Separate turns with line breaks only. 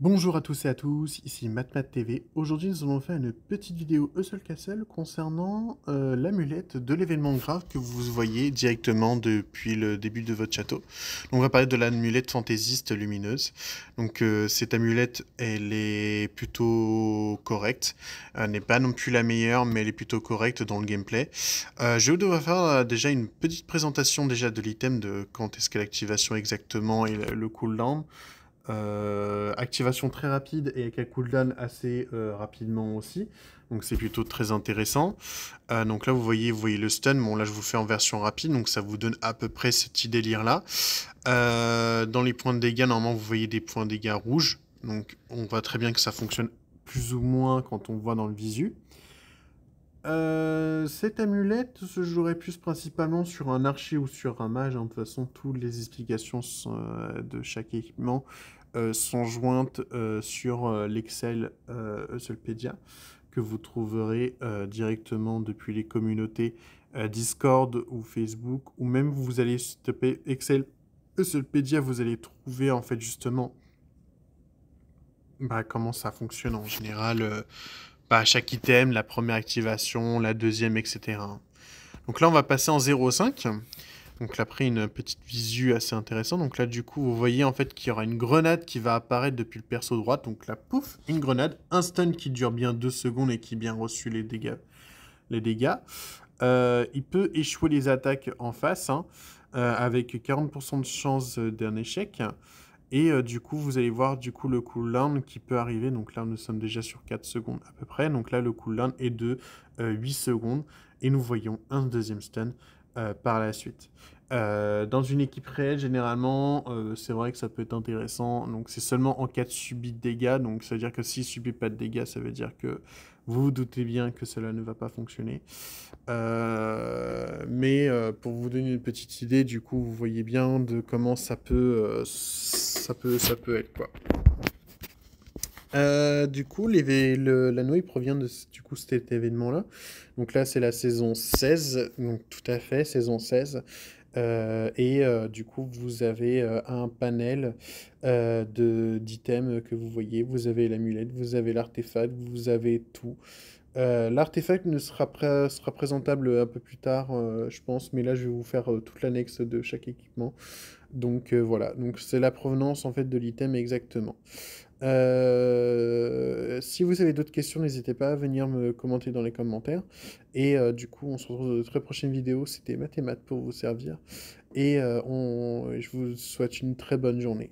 Bonjour à tous et à tous, ici MatMat TV. Aujourd'hui, nous allons faire une petite vidéo Eusel Castle concernant euh, l'amulette de l'événement grave que vous voyez directement depuis le début de votre château. on va parler de l'amulette fantaisiste lumineuse. Donc, euh, cette amulette, elle est plutôt correcte. Elle n'est pas non plus la meilleure, mais elle est plutôt correcte dans le gameplay. Euh, je vais devoir faire déjà une petite présentation déjà de l'item, de quand est-ce que l'activation exactement et le cooldown. Euh, activation très rapide et avec un cooldown assez euh, rapidement aussi. Donc c'est plutôt très intéressant. Euh, donc là vous voyez, vous voyez le stun. Bon là je vous fais en version rapide, donc ça vous donne à peu près ce petit délire là. dans les points de dégâts, normalement vous voyez des points de dégâts rouges. Donc on voit très bien que ça fonctionne plus ou moins quand on voit dans le visu cette amulette se jouerait plus principalement sur un archer ou sur un mage. Hein. De toute façon, toutes les explications euh, de chaque équipement euh, sont jointes euh, sur l'Excel Euselpedia que vous trouverez directement depuis les communautés Discord ou Facebook ou même vous allez taper Excel Euselpedia, vous allez trouver en fait justement bah, comment ça fonctionne en général bah chaque item, la première activation, la deuxième, etc. Donc là, on va passer en 0,5. Donc là, après une petite visu assez intéressante. Donc là, du coup, vous voyez en fait qu'il y aura une grenade qui va apparaître depuis le perso droit. Donc là, pouf, une grenade, un stun qui dure bien 2 secondes et qui bien reçu les dégâts. Les dégâts. Euh, il peut échouer les attaques en face, hein, euh, avec 40% de chance d'un échec. Et euh, du coup, vous allez voir du coup le cooldown qui peut arriver. Donc là, nous sommes déjà sur 4 secondes à peu près. Donc là, le cooldown est de 8 euh, secondes. Et nous voyons un deuxième stun euh, par la suite. Euh, dans une équipe réelle, généralement, euh, c'est vrai que ça peut être intéressant. Donc, c'est seulement en cas de subi de dégâts. Donc, ça veut dire que s'il subit pas de dégâts, ça veut dire que vous vous doutez bien que cela ne va pas fonctionner. mais pour vous donner une petite idée, du coup, vous voyez bien de comment ça peut, ça peut, ça peut être quoi. Euh, du coup, l'anneau, provient de du coup, cet événement-là. Donc là, c'est la saison 16, donc tout à fait, saison 16. Euh, et euh, du coup, vous avez un panel d'items que vous voyez. Vous avez l'amulette, vous avez l'artefact, vous avez tout. L'artefact ne sera, sera présentable un peu plus tard, je pense, mais là je vais vous faire toute l'annexe de chaque équipement. Donc voilà, donc c'est la provenance en fait de l'item exactement. Euh, si vous avez d'autres questions, n'hésitez pas à venir me commenter dans les commentaires. Et euh, du coup, on se retrouve dans de très prochaines vidéos. C'était Mathémat pour vous servir. Euh, et je vous souhaite une très bonne journée.